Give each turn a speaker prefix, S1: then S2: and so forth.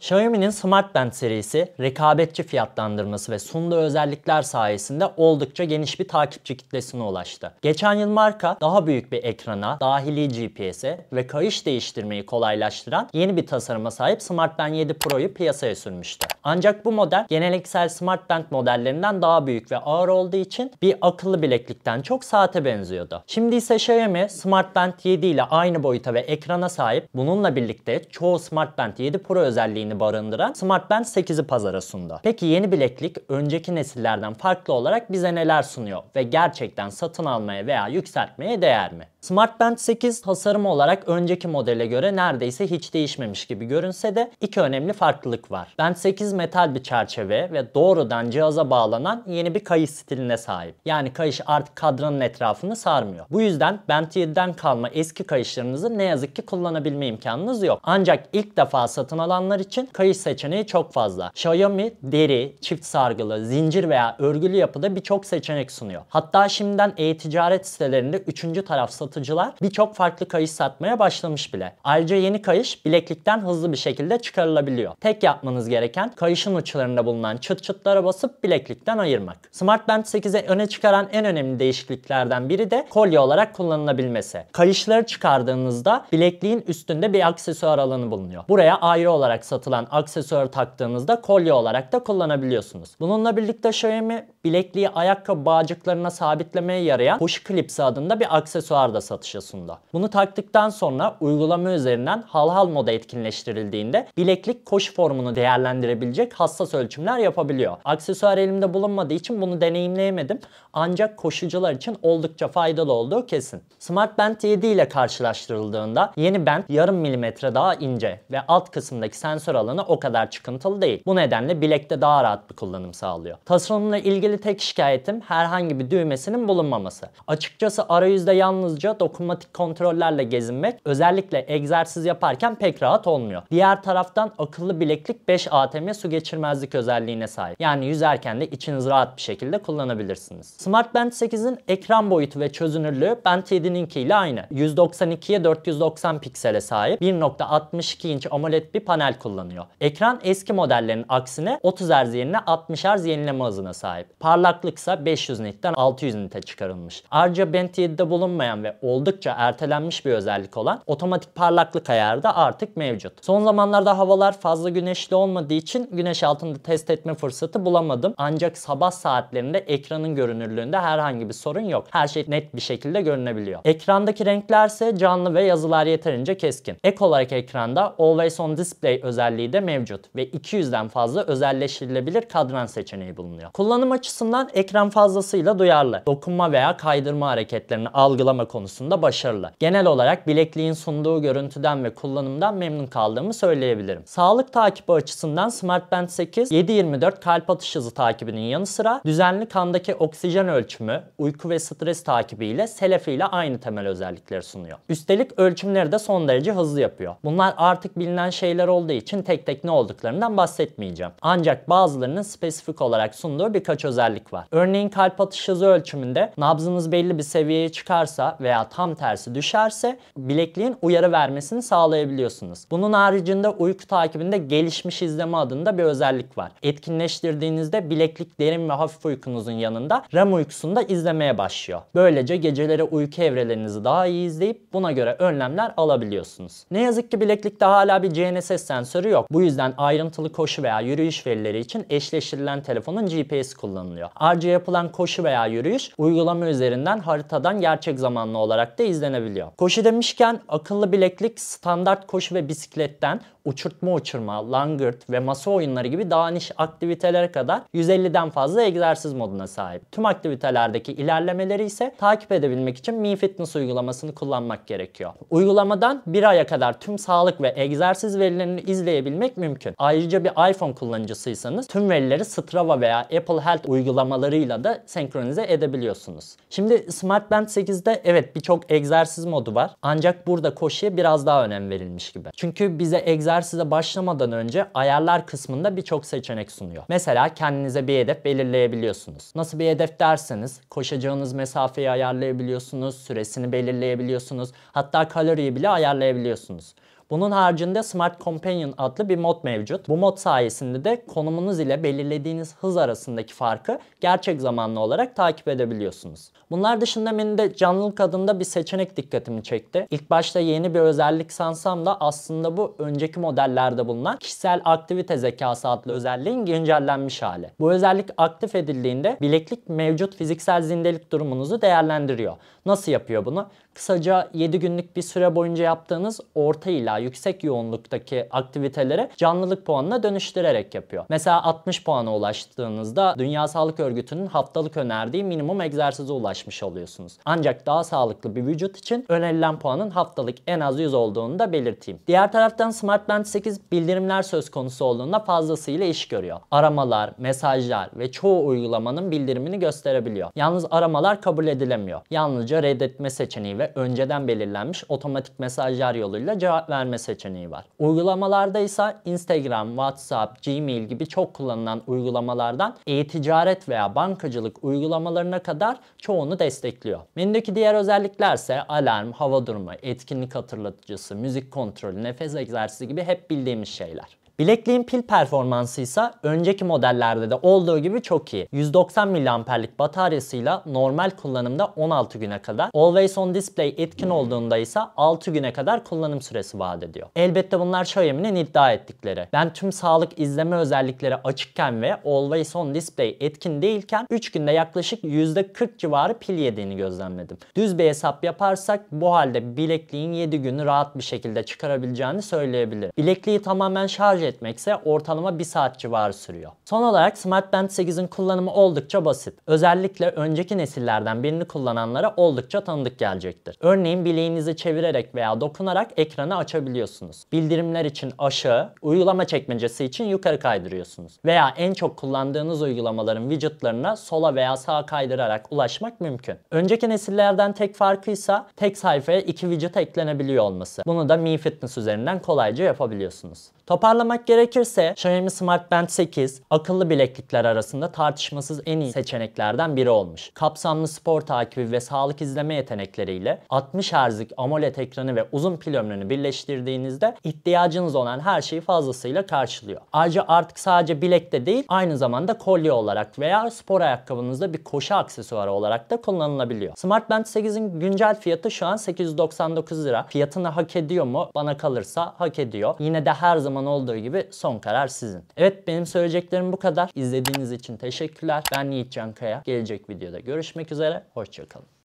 S1: Xiaomi'nin Smart Band serisi rekabetçi fiyatlandırması ve sunduğu özellikler sayesinde oldukça geniş bir takipçi kitlesine ulaştı. Geçen yıl marka daha büyük bir ekrana, dahili GPS'e ve kayış değiştirmeyi kolaylaştıran yeni bir tasarıma sahip Smart Band 7 Pro'yu piyasaya sürmüştü. Ancak bu model geneliksel Smart Band modellerinden daha büyük ve ağır olduğu için bir akıllı bileklikten çok saate benziyordu. Şimdi ise Xiaomi Smart Band 7 ile aynı boyuta ve ekrana sahip bununla birlikte çoğu Smart Band 7 Pro özelliğini özelliğini barındıran SmartBand 8'i pazara sundu. Peki yeni bileklik önceki nesillerden farklı olarak bize neler sunuyor ve gerçekten satın almaya veya yükseltmeye değer mi? SmartBand 8 tasarım olarak önceki modele göre neredeyse hiç değişmemiş gibi görünse de iki önemli farklılık var. Band 8 metal bir çerçeve ve doğrudan cihaza bağlanan yeni bir kayış stiline sahip. Yani kayış artık kadranın etrafını sarmıyor. Bu yüzden Band 7'den kalma eski kayışlarınızı ne yazık ki kullanabilme imkanınız yok. Ancak ilk defa satın alanlar için kayış seçeneği çok fazla. Xiaomi deri, çift sargılı, zincir veya örgülü yapıda birçok seçenek sunuyor. Hatta şimdiden e-ticaret sitelerinde 3. taraf satıcılar birçok farklı kayış satmaya başlamış bile. Ayrıca yeni kayış bileklikten hızlı bir şekilde çıkarılabiliyor. Tek yapmanız gereken kayışın uçlarında bulunan çıt çıtlara basıp bileklikten ayırmak. Smartband 8'e öne çıkaran en önemli değişikliklerden biri de kolye olarak kullanılabilmesi. Kayışları çıkardığınızda bilekliğin üstünde bir aksesuar alanı bulunuyor. Buraya ayrı olarak satılan aksesuar taktığınızda kolye olarak da kullanabiliyorsunuz. Bununla birlikte Xiaomi bilekliği ayakkabı bağcıklarına sabitlemeye yarayan Hoshi Clips adında bir aksesuar da satışa sundu. Bunu taktıktan sonra uygulama üzerinden halhal moda etkinleştirildiğinde bileklik koşu formunu değerlendirebilecek hassas ölçümler yapabiliyor. Aksesuar elimde bulunmadığı için bunu deneyimleyemedim ancak koşucular için oldukça faydalı olduğu kesin. Smart Band 7 ile karşılaştırıldığında yeni band yarım milimetre daha ince ve alt kısımdaki sensör alanı o kadar çıkıntılı değil. Bu nedenle bilekte daha rahat bir kullanım sağlıyor. Tasarımla ilgili ilgili tek şikayetim herhangi bir düğmesinin bulunmaması. Açıkçası arayüzde yalnızca dokunmatik kontrollerle gezinmek özellikle egzersiz yaparken pek rahat olmuyor. Diğer taraftan akıllı bileklik 5 ATM su geçirmezlik özelliğine sahip. Yani yüzerken de içiniz rahat bir şekilde kullanabilirsiniz. Smart Band 8'in ekran boyutu ve çözünürlüğü Band 7'ninki ile aynı. 192'ye 490 piksele sahip 1.62 inç AMOLED bir panel kullanıyor. Ekran eski modellerin aksine 30 Hz yerine 60 Hz yenileme hızına sahip. Parlaklıksa 500 nitten 600 nite çıkarılmış. Ayrıca Band 7'de bulunmayan ve oldukça ertelenmiş bir özellik olan otomatik parlaklık ayarı da artık mevcut. Son zamanlarda havalar fazla güneşli olmadığı için güneş altında test etme fırsatı bulamadım. Ancak sabah saatlerinde ekranın görünürlüğünde herhangi bir sorun yok. Her şey net bir şekilde görünebiliyor. Ekrandaki renklerse canlı ve yazılar yeterince keskin. Ek olarak ekranda Always On Display özelliği de mevcut ve 200'den fazla özelleştirilebilir kadran seçeneği bulunuyor. Kullanım açısından açısından ekran fazlasıyla duyarlı. Dokunma veya kaydırma hareketlerini algılama konusunda başarılı. Genel olarak bilekliğin sunduğu görüntüden ve kullanımdan memnun kaldığımı söyleyebilirim. Sağlık takibi açısından SmartBand 8 7-24 kalp atış hızı takibinin yanı sıra düzenli kandaki oksijen ölçümü, uyku ve stres takibiyle ile Selefi ile aynı temel özellikleri sunuyor. Üstelik ölçümleri de son derece hızlı yapıyor. Bunlar artık bilinen şeyler olduğu için tek tek ne olduklarından bahsetmeyeceğim. Ancak bazılarının spesifik olarak sunduğu birkaç özellik özellik var. Örneğin kalp atış hızı ölçümünde nabzınız belli bir seviyeye çıkarsa veya tam tersi düşerse bilekliğin uyarı vermesini sağlayabiliyorsunuz. Bunun haricinde uyku takibinde gelişmiş izleme adında bir özellik var. Etkinleştirdiğinizde bileklik derin ve hafif uykunuzun yanında REM uykusunda izlemeye başlıyor. Böylece geceleri uyku evrelerinizi daha iyi izleyip buna göre önlemler alabiliyorsunuz. Ne yazık ki bileklikte hala bir GNSS sensörü yok. Bu yüzden ayrıntılı koşu veya yürüyüş verileri için eşleştirilen telefonun GPS kullanılıyor bulunuyor. Ayrıca yapılan koşu veya yürüyüş uygulama üzerinden haritadan gerçek zamanlı olarak da izlenebiliyor. Koşu demişken akıllı bileklik standart koşu ve bisikletten uçurtma uçurma, langırt ve masa oyunları gibi daha niş aktivitelere kadar 150'den fazla egzersiz moduna sahip. Tüm aktivitelerdeki ilerlemeleri ise takip edebilmek için Mi Fitness uygulamasını kullanmak gerekiyor. Uygulamadan bir aya kadar tüm sağlık ve egzersiz verilerini izleyebilmek mümkün. Ayrıca bir iPhone kullanıcısıysanız tüm verileri Strava veya Apple Health uygulamalarıyla da senkronize edebiliyorsunuz. Şimdi SmartBand 8'de evet birçok egzersiz modu var. Ancak burada koşuya biraz daha önem verilmiş gibi. Çünkü bize egzersiz egzersize başlamadan önce ayarlar kısmında birçok seçenek sunuyor. Mesela kendinize bir hedef belirleyebiliyorsunuz. Nasıl bir hedef derseniz koşacağınız mesafeyi ayarlayabiliyorsunuz, süresini belirleyebiliyorsunuz, hatta kaloriyi bile ayarlayabiliyorsunuz. Bunun haricinde Smart Companion adlı bir mod mevcut. Bu mod sayesinde de konumunuz ile belirlediğiniz hız arasındaki farkı gerçek zamanlı olarak takip edebiliyorsunuz. Bunlar dışında menüde canlılık adında bir seçenek dikkatimi çekti. İlk başta yeni bir özellik sansam da aslında bu önceki modellerde bulunan kişisel aktivite zekası adlı özelliğin güncellenmiş hali. Bu özellik aktif edildiğinde bileklik mevcut fiziksel zindelik durumunuzu değerlendiriyor. Nasıl yapıyor bunu? Kısaca 7 günlük bir süre boyunca yaptığınız orta ila yüksek yoğunluktaki aktiviteleri canlılık puanına dönüştürerek yapıyor. Mesela 60 puana ulaştığınızda Dünya Sağlık Örgütü'nün haftalık önerdiği minimum egzersize ulaşmış oluyorsunuz. Ancak daha sağlıklı bir vücut için önerilen puanın haftalık en az 100 olduğunu da belirteyim. Diğer taraftan SmartBand 8 bildirimler söz konusu olduğunda fazlasıyla iş görüyor. Aramalar, mesajlar ve çoğu uygulamanın bildirimini gösterebiliyor. Yalnız aramalar kabul edilemiyor. Yalnızca reddetme seçeneği ve önceden belirlenmiş otomatik mesajlar yoluyla cevap verme seçeneği var. Uygulamalarda ise Instagram, WhatsApp, Gmail gibi çok kullanılan uygulamalardan e-ticaret veya bankacılık uygulamalarına kadar çoğunu destekliyor. Menüdeki diğer özellikler ise alarm, hava durumu, etkinlik hatırlatıcısı, müzik kontrolü, nefes egzersizi gibi hep bildiğimiz şeyler. Bilekliğin pil performansı ise önceki modellerde de olduğu gibi çok iyi. 190 mAh'lik bataryasıyla normal kullanımda 16 güne kadar, Always On Display etkin olduğunda ise 6 güne kadar kullanım süresi vaat ediyor. Elbette bunlar Xiaomi'nin iddia ettikleri. Ben tüm sağlık izleme özellikleri açıkken ve Always On Display etkin değilken 3 günde yaklaşık %40 civarı pil yediğini gözlemledim. Düz bir hesap yaparsak bu halde bilekliğin 7 günü rahat bir şekilde çıkarabileceğini söyleyebilirim. Bilekliği tamamen şarj etmekse ortalama 1 saat civarı sürüyor. Son olarak Smart Band 8'in kullanımı oldukça basit. Özellikle önceki nesillerden birini kullananlara oldukça tanıdık gelecektir. Örneğin bileğinizi çevirerek veya dokunarak ekranı açabiliyorsunuz. Bildirimler için aşağı, uygulama çekmecesi için yukarı kaydırıyorsunuz. Veya en çok kullandığınız uygulamaların widgetlarına sola veya sağa kaydırarak ulaşmak mümkün. Önceki nesillerden tek farkıysa tek sayfaya iki widget eklenebiliyor olması. Bunu da Mi Fitness üzerinden kolayca yapabiliyorsunuz. Toparlamak konuşmak gerekirse Xiaomi Smart Band 8 akıllı bileklikler arasında tartışmasız en iyi seçeneklerden biri olmuş. Kapsamlı spor takibi ve sağlık izleme yetenekleriyle 60 Hz'lik AMOLED ekranı ve uzun pil ömrünü birleştirdiğinizde ihtiyacınız olan her şeyi fazlasıyla karşılıyor. Ayrıca artık sadece bilekte değil aynı zamanda kolye olarak veya spor ayakkabınızda bir koşu aksesuarı olarak da kullanılabiliyor. Smart Band 8'in güncel fiyatı şu an 899 lira. Fiyatını hak ediyor mu? Bana kalırsa hak ediyor. Yine de her zaman olduğu gibi son karar sizin. Evet benim söyleyeceklerim bu kadar. İzlediğiniz için teşekkürler. Ben Yiğit Can Kaya Gelecek videoda görüşmek üzere. Hoşçakalın.